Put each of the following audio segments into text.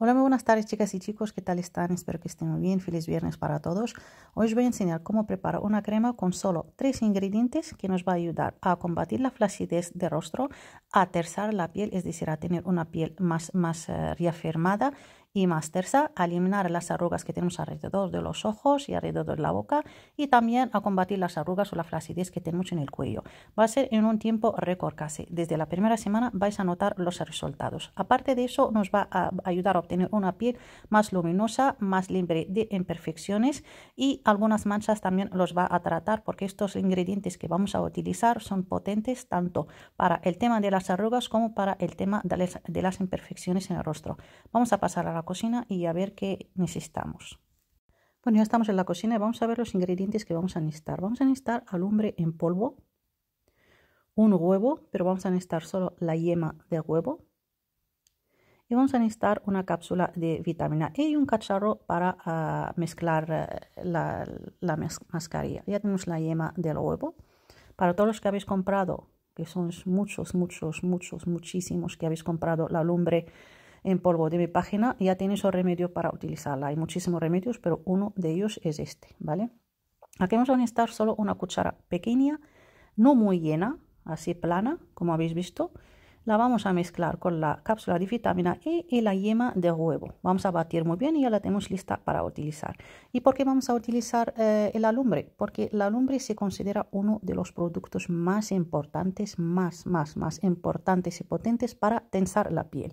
Hola, muy buenas tardes chicas y chicos, ¿qué tal están? Espero que estén muy bien, feliz viernes para todos. Hoy os voy a enseñar cómo preparar una crema con solo tres ingredientes que nos va a ayudar a combatir la flacidez de rostro, a tersar la piel, es decir, a tener una piel más, más eh, reafirmada, y más tersa, a eliminar las arrugas que tenemos alrededor de los ojos y alrededor de la boca y también a combatir las arrugas o la flacidez que tenemos en el cuello. Va a ser en un tiempo récord casi. Desde la primera semana vais a notar los resultados. Aparte de eso, nos va a ayudar a obtener una piel más luminosa, más libre de imperfecciones y algunas manchas también los va a tratar porque estos ingredientes que vamos a utilizar son potentes tanto para el tema de las arrugas como para el tema de las, imperfecciones en el rostro. Vamos a pasar a la cocina y a ver qué necesitamos. Bueno, ya estamos en la cocina y vamos a ver los ingredientes que vamos a necesitar. Vamos a necesitar alumbre en polvo, un huevo, pero vamos a necesitar solo la yema del huevo. Y vamos a necesitar una cápsula de vitamina E y un cacharro para ah, mezclar eh, la, mascarilla. Ya tenemos la yema del huevo. Para todos los que habéis comprado, que son muchos, muchos, muchos, muchísimos que habéis comprado la lumbre en polvo de mi página, ya tienes un remedio para utilizarla. Hay muchísimos remedios, pero uno de ellos es este, ¿vale? Aquí vamos a necesitar solo una cuchara pequeña, no muy llena, así plana, como habéis visto, la vamos a mezclar con la cápsula de vitamina E y la yema de huevo. Vamos a batir muy bien y ya la tenemos lista para utilizar. ¿Y por qué vamos a utilizar eh, el alumbre? Porque el alumbre se considera uno de los productos más importantes, más, más, más importantes y potentes para tensar la piel.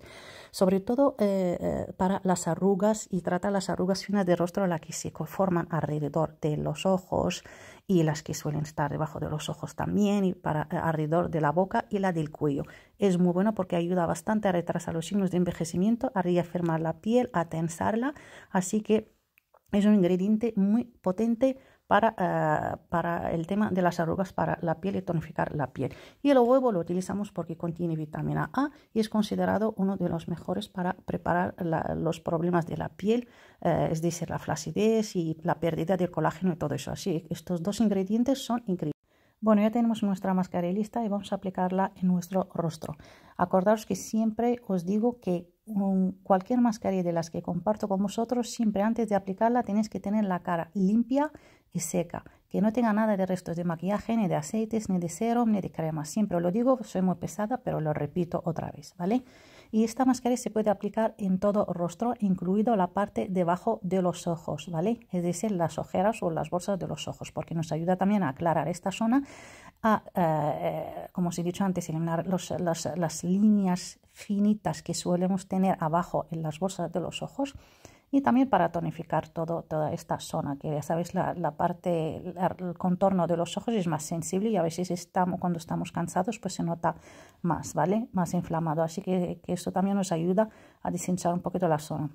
Sobre todo eh, eh, para las arrugas y trata las arrugas finas de rostro, las que se forman alrededor de los ojos, y las que suelen estar debajo de los ojos también y para eh, alrededor de la boca y la del cuello. Es muy bueno porque ayuda bastante a retrasar los signos de envejecimiento, a reafirmar la piel, a tensarla, así que es un ingrediente muy potente eh, para, el tema de las arrugas para la piel y tonificar la piel. Y el huevo lo utilizamos porque contiene vitamina A y es considerado uno de los mejores para preparar los problemas de la piel, eh, es decir, la flacidez y la pérdida del colágeno y todo eso. Así, estos dos ingredientes son increíbles. Bueno, ya tenemos nuestra mascarilla lista y vamos a aplicarla en nuestro rostro. Acordaros que siempre os digo que cualquier mascarilla de las que comparto con vosotros, siempre antes de aplicarla tenéis que tener la cara limpia, seca, que no tenga nada de restos de maquillaje, ni de aceites, ni de serum, ni de crema. Siempre lo digo, soy muy pesada, pero lo repito otra vez, ¿vale? Y esta mascarilla se puede aplicar en todo rostro, incluido la parte debajo de los ojos, ¿vale? Es decir, las ojeras o las bolsas de los ojos, porque nos ayuda también a aclarar esta zona, a, eh, como os he dicho antes, eliminar las, las líneas finitas que solemos tener abajo en las bolsas de los ojos y también para tonificar todo, toda esta zona, que ya sabéis, la, parte, el contorno de los ojos es más sensible y a veces estamos, cuando estamos cansados pues se nota más, ¿vale? Más inflamado, así que, que esto también nos ayuda a deshinchar un poquito la zona.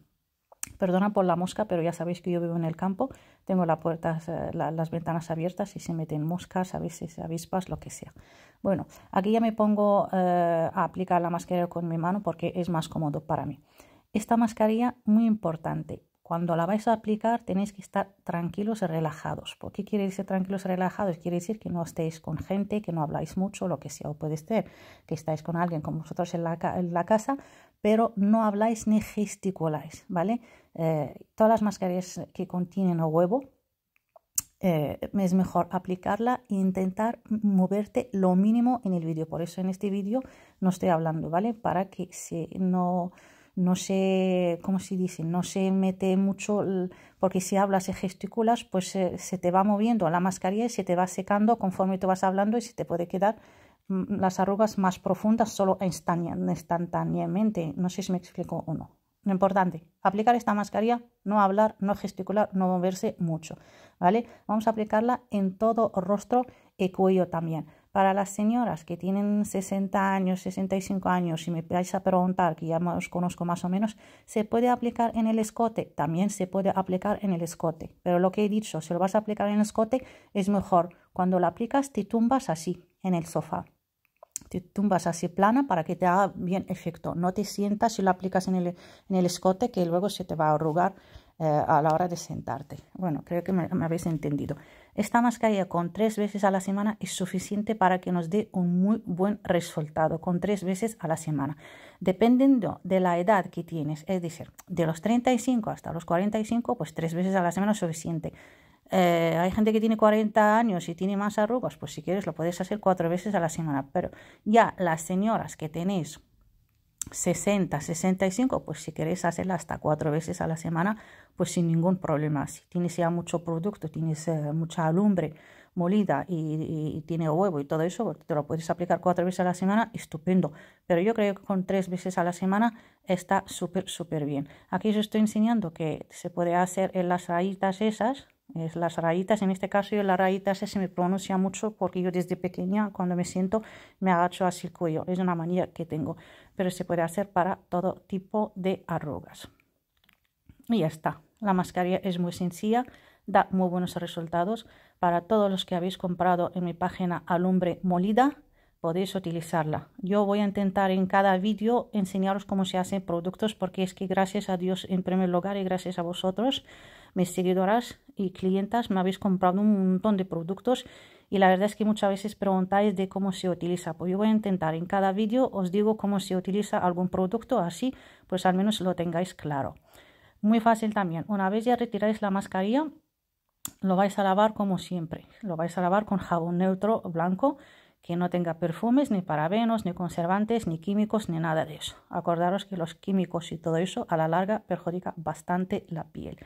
Perdona por la mosca, pero ya sabéis que yo vivo en el campo, tengo la puertas, eh, las ventanas abiertas y se meten moscas, a veces avispas, lo que sea. Bueno, aquí ya me pongo eh, a aplicar la mascarilla con mi mano porque es más cómodo para mí. Esta mascarilla muy importante. Cuando la vais a aplicar tenéis que estar tranquilos y relajados. ¿Por qué quiere decir tranquilos y relajados? Quiere decir que no estéis con gente, que no habláis mucho, lo que sea, o puede ser que estáis con alguien como vosotros en la, casa, pero no habláis ni gesticuláis, ¿vale? Eh, todas las mascarillas que contienen huevo, eh, es mejor aplicarla e intentar moverte lo mínimo en el vídeo. Por eso en este vídeo no estoy hablando, ¿vale? Para que si no no se, como se dice? No se mete mucho, porque si hablas y gesticulas, pues se, te va moviendo la mascarilla y se te va secando conforme tú vas hablando y se te puede quedar mm, las arrugas más profundas solo instantáneamente. No sé si me explico o no. Lo importante, aplicar esta mascarilla, no hablar, no gesticular, no moverse mucho, ¿vale? Vamos a aplicarla en todo rostro y cuello también. Para las señoras que tienen 60 años, 65 años, si me vais a preguntar, que ya os conozco más o menos, se puede aplicar en el escote, también se puede aplicar en el escote. Pero lo que he dicho, si lo vas a aplicar en el escote, es mejor. Cuando lo aplicas, te tumbas así en el sofá. Te tumbas así plana para que te haga bien efecto. No te sientas si lo aplicas en el, en el escote, que luego se te va a arrugar eh, a la hora de sentarte. Bueno, creo que me habéis entendido. Esta mascarilla con tres veces a la semana es suficiente para que nos dé un muy buen resultado, con tres veces a la semana. Dependiendo de la edad que tienes, es decir, de los 35 hasta los 45, pues tres veces a la semana es suficiente. Eh, hay gente que tiene 40 años y tiene más arrugas, pues si quieres lo puedes hacer cuatro veces a la semana. Pero ya las señoras que tenéis 60, 65, pues si queréis hacerla hasta cuatro veces a la semana, pues sin ningún problema. Si tienes ya mucho producto, tienes mucha alumbre molida y, tiene huevo y todo eso, pues te lo puedes aplicar cuatro veces a la semana, estupendo. Pero yo creo que con tres veces a la semana está súper, súper bien. Aquí yo estoy enseñando que se puede hacer en las rayitas esas, es las rayitas, en este caso yo las rayitas se me pronuncia mucho porque yo desde pequeña cuando me siento me agacho así el cuello, es una manía que tengo pero se puede hacer para todo tipo de arrugas. Y ya está. La mascarilla es muy sencilla, da muy buenos resultados. Para todos los que habéis comprado en mi página Alumbre Molida, podéis utilizarla. Yo voy a intentar en cada vídeo enseñaros cómo se hacen productos porque es que gracias a Dios en primer lugar y gracias a vosotros, mis seguidoras y clientas, me habéis comprado un montón de productos y la verdad es que muchas veces preguntáis de cómo se utiliza. Pues yo voy a intentar en cada vídeo os digo cómo se utiliza algún producto, así pues al menos lo tengáis claro. Muy fácil también. Una vez ya retiráis la mascarilla, lo vais a lavar como siempre. Lo vais a lavar con jabón neutro blanco que no tenga perfumes, ni parabenos, ni conservantes, ni químicos, ni nada de eso. Acordaros que los químicos y todo eso a la larga perjudica bastante la piel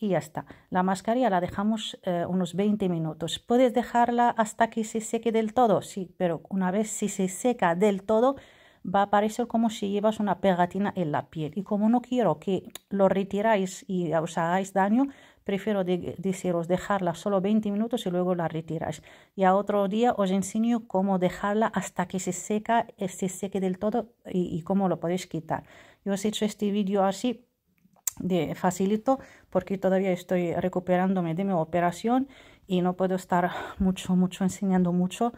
y ya está. La mascarilla la dejamos eh, unos 20 minutos. Puedes dejarla hasta que se seque del todo, sí, pero una vez si se seca del todo va a parecer como si llevas una pegatina en la piel. Y como no quiero que lo retiráis y os hagáis daño, prefiero deciros dejarla solo 20 minutos y luego la retiráis. Y a otro día os enseño cómo dejarla hasta que se seca, eh, se seque del todo y cómo lo podéis quitar. Yo os he hecho este vídeo así de facilito porque todavía estoy recuperándome de mi operación y no puedo estar mucho, mucho enseñando mucho.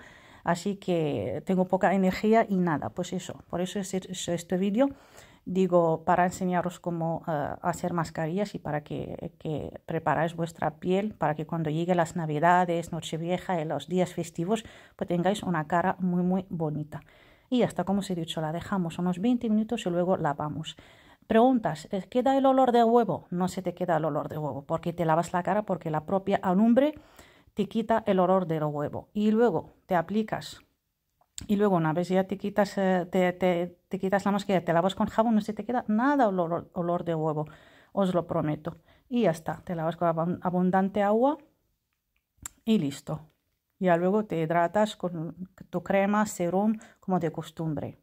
Así que tengo poca energía y nada, pues eso. Por eso es este vídeo, digo, para enseñaros cómo eh, hacer mascarillas y para que, que preparáis vuestra piel para que cuando lleguen las navidades, nochevieja y los días festivos, pues tengáis una cara muy, muy bonita. Y hasta como os he dicho, la dejamos unos 20 minutos y luego vamos Preguntas, queda el olor de huevo? No se te queda el olor de huevo porque te lavas la cara porque la propia alumbre te quita el olor de huevo. Y luego te aplicas. Y luego una vez ya te quitas, eh, te, te, quitas la máscara, te lavas con jabón, no se te queda nada olor, olor de huevo, os lo prometo. Y ya está, te lavas con abundante agua y listo. Ya luego te hidratas con tu crema, serum, como de costumbre.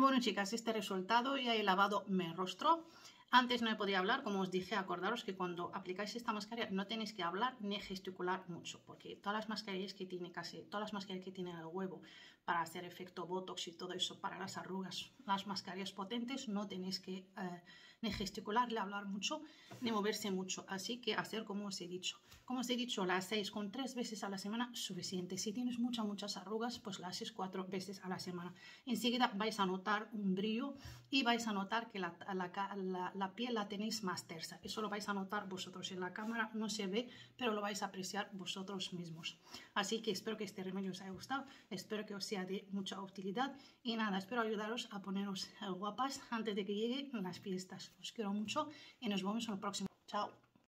Bueno chicas, este resultado ya he lavado mi rostro. Antes no he podido hablar, como os dije, acordaros que cuando aplicáis esta mascarilla no tenéis que hablar ni gesticular mucho, porque todas las mascarillas que tiene casi, todas las mascarillas que tiene el huevo para hacer efecto botox y todo eso para las arrugas, las mascarillas potentes no tenéis que eh, ni gesticular, ni hablar mucho, ni moverse mucho. Así que hacer como os he dicho. Como os he dicho, las hacéis con tres veces a la semana, suficiente. Si tienes muchas, muchas arrugas, pues la haces cuatro veces a la semana. Enseguida vais a notar un brillo y vais a notar que la, piel la tenéis más tersa. Eso lo vais a notar vosotros en la cámara, no se ve, pero lo vais a apreciar vosotros mismos. Así que espero que este remedio os haya gustado, espero que os sea de mucha utilidad y nada, espero ayudaros a poneros guapas antes de que lleguen las fiestas os quiero mucho y nos vemos en el próximo. Chao.